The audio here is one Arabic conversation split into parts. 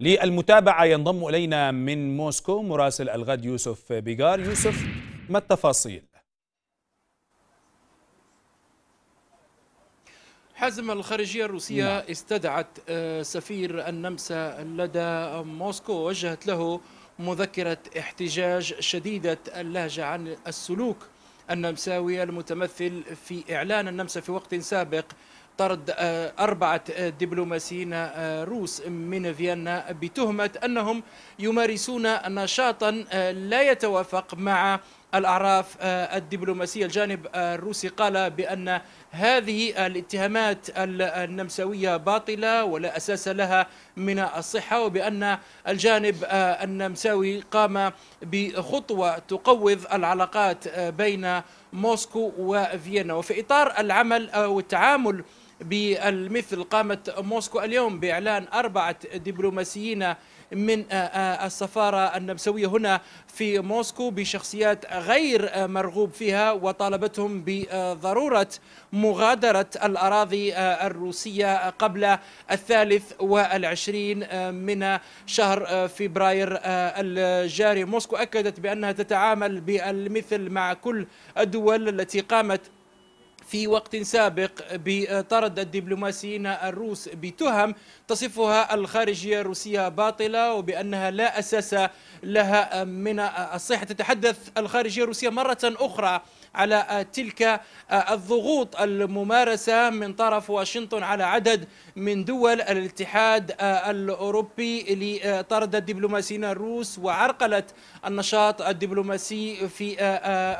للمتابعة ينضم إلينا من موسكو مراسل الغد يوسف بيغار يوسف ما التفاصيل؟ حزم الخارجية الروسية نعم. استدعت آه، سفير النمسا لدى موسكو ووجهت له مذكرة احتجاج شديدة اللهجة عن السلوك النمساوي المتمثل في إعلان النمسا في وقت سابق طرد آه، أربعة آه، دبلوماسيين آه، روس من فيينا بتهمة أنهم يمارسون نشاطا لا يتوافق مع الأعراف الدبلوماسية الجانب الروسي قال بأن هذه الاتهامات النمساوية باطلة ولا أساس لها من الصحة وبأن الجانب النمساوي قام بخطوة تقوض العلاقات بين موسكو وفيينا وفي إطار العمل أو التعامل بالمثل قامت موسكو اليوم بإعلان أربعة دبلوماسيين من آه، آه، السفارة النمساوية هنا في موسكو بشخصيات غير مرغوب فيها وطالبتهم بضرورة مغادرة الأراضي آه، الروسية قبل الثالث والعشرين من شهر فبراير الجاري موسكو أكدت بأنها تتعامل بالمثل مع كل الدول التي قامت في وقت سابق بطرد الدبلوماسيين الروس بتهم تصفها الخارجية الروسية باطلة وبأنها لا أساس لها من الصحة تتحدث الخارجية الروسية مرة أخرى على تلك الضغوط الممارسة من طرف واشنطن على عدد من دول الاتحاد الأوروبي لطرد الدبلوماسيين الروس وعرقلة النشاط الدبلوماسي في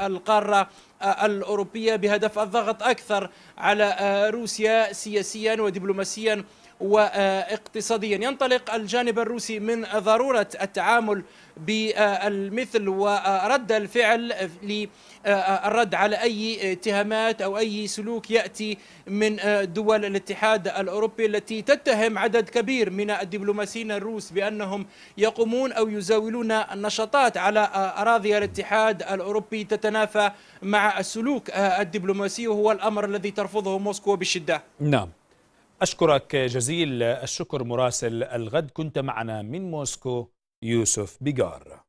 القارة الأوروبية بهدف الضغط أكثر على آه، روسيا سياسيا ودبلوماسيا واقتصاديا ينطلق الجانب الروسي من ضرورة التعامل بالمثل ورد الفعل للرد على أي اتهامات أو أي سلوك يأتي من دول الاتحاد الأوروبي التي تتهم عدد كبير من الدبلوماسيين الروس بأنهم يقومون أو يزاولون نشاطات على أراضي الاتحاد الأوروبي تتنافى مع السلوك الدبلوماسي وهو الأمر الذي ترفضه موسكو بشدة نعم أشكرك جزيل الشكر مراسل الغد كنت معنا من موسكو يوسف بيجار